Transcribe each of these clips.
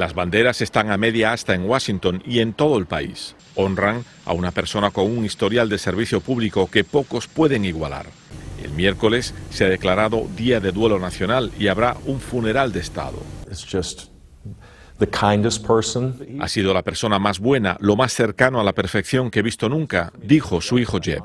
Las banderas están a media hasta en Washington y en todo el país. Honran a una persona con un historial de servicio público que pocos pueden igualar. El miércoles se ha declarado Día de Duelo Nacional y habrá un funeral de Estado. Ha sido la persona más buena, lo más cercano a la perfección que he visto nunca, dijo su hijo Jeb.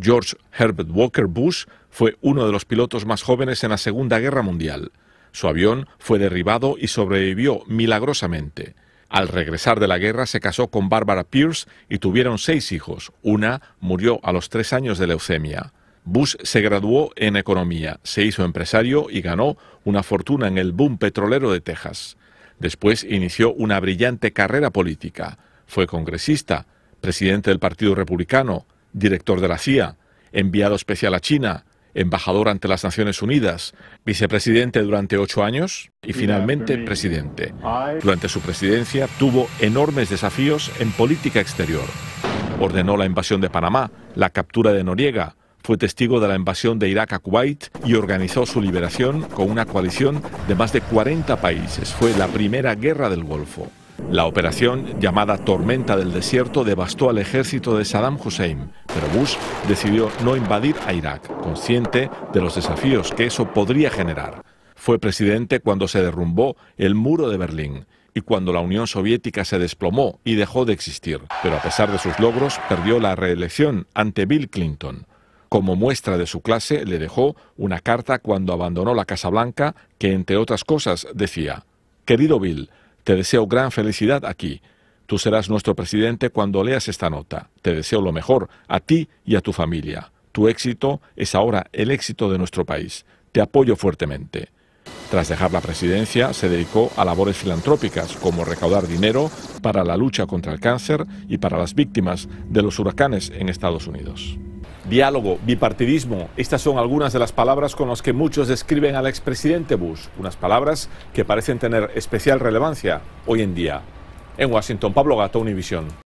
George Herbert Walker Bush fue uno de los pilotos más jóvenes en la Segunda Guerra Mundial. Su avión fue derribado y sobrevivió milagrosamente. Al regresar de la guerra se casó con Barbara Pierce y tuvieron seis hijos. Una murió a los tres años de leucemia. Bush se graduó en economía, se hizo empresario y ganó una fortuna en el boom petrolero de Texas. Después inició una brillante carrera política. Fue congresista, presidente del Partido Republicano, director de la CIA, enviado especial a China, embajador ante las Naciones Unidas, vicepresidente durante ocho años y finalmente presidente. Durante su presidencia tuvo enormes desafíos en política exterior. Ordenó la invasión de Panamá, la captura de Noriega, fue testigo de la invasión de Irak a Kuwait y organizó su liberación con una coalición de más de 40 países. Fue la primera guerra del Golfo. La operación, llamada Tormenta del Desierto, devastó al ejército de Saddam Hussein pero Bush decidió no invadir a Irak, consciente de los desafíos que eso podría generar. Fue presidente cuando se derrumbó el muro de Berlín y cuando la Unión Soviética se desplomó y dejó de existir, pero a pesar de sus logros perdió la reelección ante Bill Clinton. Como muestra de su clase le dejó una carta cuando abandonó la Casa Blanca que entre otras cosas decía, Querido Bill, te deseo gran felicidad aquí, Tú serás nuestro presidente cuando leas esta nota. Te deseo lo mejor a ti y a tu familia. Tu éxito es ahora el éxito de nuestro país. Te apoyo fuertemente. Tras dejar la presidencia, se dedicó a labores filantrópicas como recaudar dinero para la lucha contra el cáncer y para las víctimas de los huracanes en Estados Unidos. Diálogo, bipartidismo, estas son algunas de las palabras con las que muchos describen al expresidente Bush, unas palabras que parecen tener especial relevancia hoy en día. En Washington, Pablo Gato, Univisión.